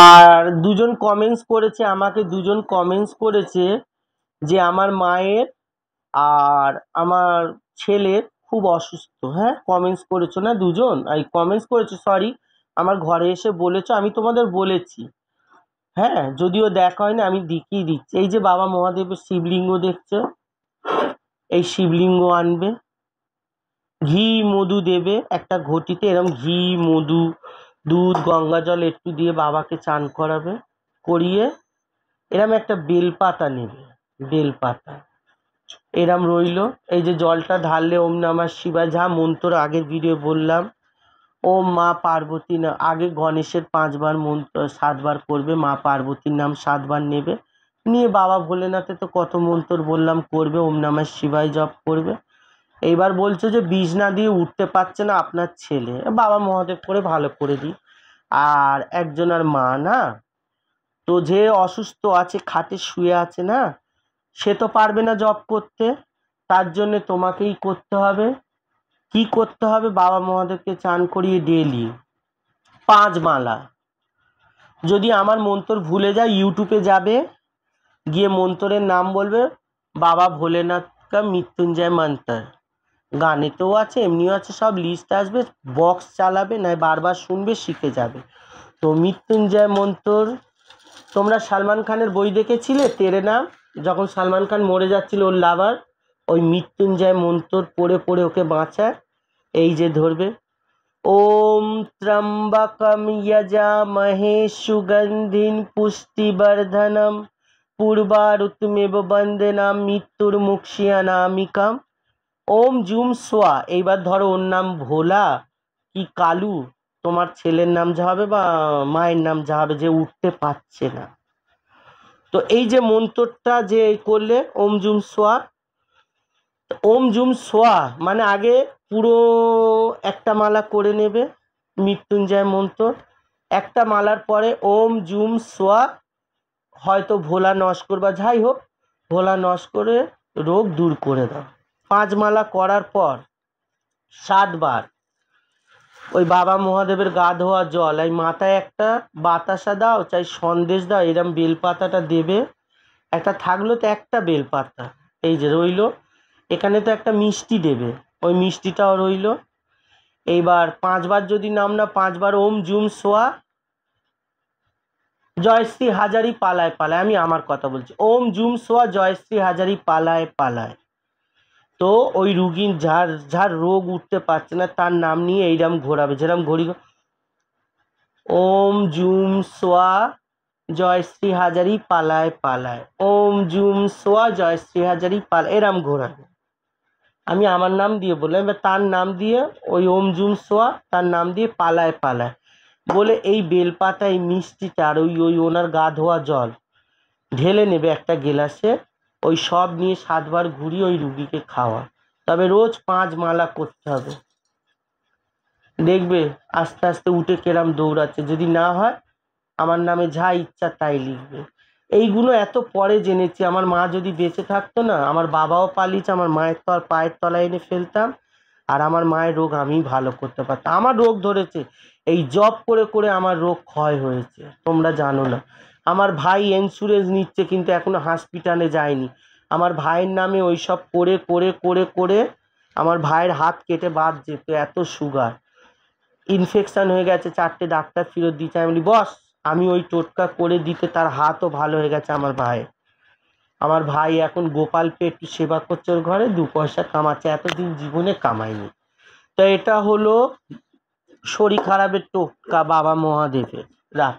আর দুজন কমেন্টস করেছে আমাকে দুজন কমেন্টস করেছে যে আমার মায়ের আর আমার ছেলের খুব অসুস্থ হ্যাঁ কমেন্টস করেছো না দুজন এই কমেন্টস করেছো সরি আমার ঘরে এসে বলেছো আমি তোমাদের বলেছি হ্যাঁ যদিও দেখা হয় না আমি দিকেই দিচ্ছি এই যে বাবা মহাদেবের শিবলিঙ্গ দেখছে এই শিবলিঙ্গ আনবে ঘি মধু দেবে একটা ঘটিতে এরকম ঘি মধু দুধ গঙ্গা জল একটু দিয়ে বাবাকে চান করাবে করিয়ে এরম একটা বেলপাতা নেবে বেলপাতা এরম রইল এই যে জলটা ঢাললে ওম নামা শিবা যা মন্ত্র আগের ভিডিও বললাম ওম মা পার্বতী না আগে গণেশের পাঁচবার মন্ত্র সাতবার করবে মা পার্বতীর নাম সাতবার নেবে নিয়ে বাবা ভোলেনাথে তো কত মন্ত্র বললাম করবে ওম নামা শিবায় জপ করবে এইবার বলছো যে বিষ না দিয়ে উঠতে পারছে না আপনার ছেলে বাবা মহাদেব করে ভালো করে দিই আর একজনের মা না তো যে অসুস্থ আছে খাটে শুয়ে আছে না সে তো পারবে না জব করতে তার জন্যে তোমাকেই করতে হবে কি করতে হবে বাবা মহাদেবকে চান করিয়ে ডেলি পাঁচ মালা যদি আমার মন্তর ভুলে যায় ইউটিউবে যাবে গিয়ে মন্তরের নাম বলবে বাবা ভোলেনাথ কা মৃত্যুঞ্জয় মন্তর গানেতেও আছে এমনিও আছে সব লিস্ট আসবে বক্স চালাবে নয় বারবার শুনবে শিখে যাবে তো মৃত্যুঞ্জয় মন্তর তোমরা সালমান খানের বই দেখেছিলে তেরে নাম যখন সালমান খান মরে যাচ্ছিল ওর লাভার ওই মৃত্যুঞ্জয় মন্তর পড়ে পড়ে ওকে বাঁচায় এই যে ধরবে ওম ত্রম্বকম মহেশ সুগন্ধিন পুষ্টিবর্ধনম পূর্বারুতমেব বন্দনাম মৃত্যুর নামিকাম ওম জুম সোয়া এইবার ধরো ওর নাম ভোলা কি কালু তোমার ছেলের নাম যা হবে বা মায়ের নাম যা হবে যে উঠতে পারছে না তো এই যে মন্তরটা যে করলে ওম জুম সোয়া ওম জুম সোয়া মানে আগে পুরো একটা মালা করে নেবে মৃত্যুঞ্জয় মন্তর একটা মালার পরে ওম জুম সোয়া হয়তো ভোলা নস্কর বা যাই হোক ভোলা নস্করের রোগ দূর করে দাও পাঁচ মালা করার পর সাতবার ওই বাবা মহাদেবের গা ধোয়া জল এই মাথায় একটা বাতাসা দাও চাই সন্দেশ দাও এরম বেলপাতাটা দেবে একটা থাকলো তো একটা বেলপাতা এই যে রইল এখানে তো একটা মিষ্টি দেবে ওই মিষ্টিটাও রইল এইবার পাঁচবার যদি নাম না পাঁচবার ওম জুম সোয়া জয়শ্রী হাজারি পালায় পালায় আমি আমার কথা বলছি ওম জুম সোয়া জয়শ্রী হাজারি পালায় পালায় তো ওই রুগীর যার যার রোগ উঠতে পারছে না তার নাম নিয়ে এইরকম ঘোরাবে যেরাম ঘড়ি ওম জুম সোয়া জয়শ্রী হাজারি পালায় পালায় ওম জুম সোয়া জয়শ্রী হাজারি পালায় এরম ঘোরাবে আমি আমার নাম দিয়ে বললাম এবার তার নাম দিয়ে ওই ওম জুম সোয়া তার নাম দিয়ে পালায় পালায় বলে এই বেলপাতায় মিষ্টিটা আর ওই ওই ওনার গা ধোয়া জল ঢেলে নেবে একটা গেলাসে ওই সব নিয়ে সাতবার ঘুরিয়ে ওই রুগীকে খাওয়া তবে রোজ পাঁচ মালা করতে হবে দেখবে আস্তে আস্তে উঠে কেরাম দৌড়াচ্ছে যদি না হয় আমার নামে যা ইচ্ছা তাই লিখবে এইগুলো এত পরে জেনেছি আমার মা যদি বেঁচে থাকতো না আমার বাবাও পালিয়েছে আমার মায়ের তো আর পায়ের তলায় এনে ফেলতাম আর আমার মায়ের রোগ আমি ভালো করতে পারতাম আমার রোগ ধরেছে এই জব করে করে আমার রোগ ক্ষয় হয়েছে তোমরা জানো না আমার ভাই ইন্স্যুরেন্স নিচ্ছে কিন্তু এখনও হসপিটালে যায়নি আমার ভাইয়ের নামে ওই সব করে করে করে করে আমার ভাইয়ের হাত কেটে বাদ যেত এত সুগার ইনফেকশান হয়ে গেছে চারটে ডাক্তার ফেরত দিতে আমি বলি বস আমি ওই টোটকা করে দিতে তার হাতও ভালো হয়ে গেছে আমার ভাই আমার ভাই এখন গোপাল একটু সেবা করছে ওর ঘরে দু পয়সা কামাচ্ছে এতদিন জীবনে কামায়নি তো এটা হলো শরীর খারাপের টোটকা বাবা মহাদেবের রাখ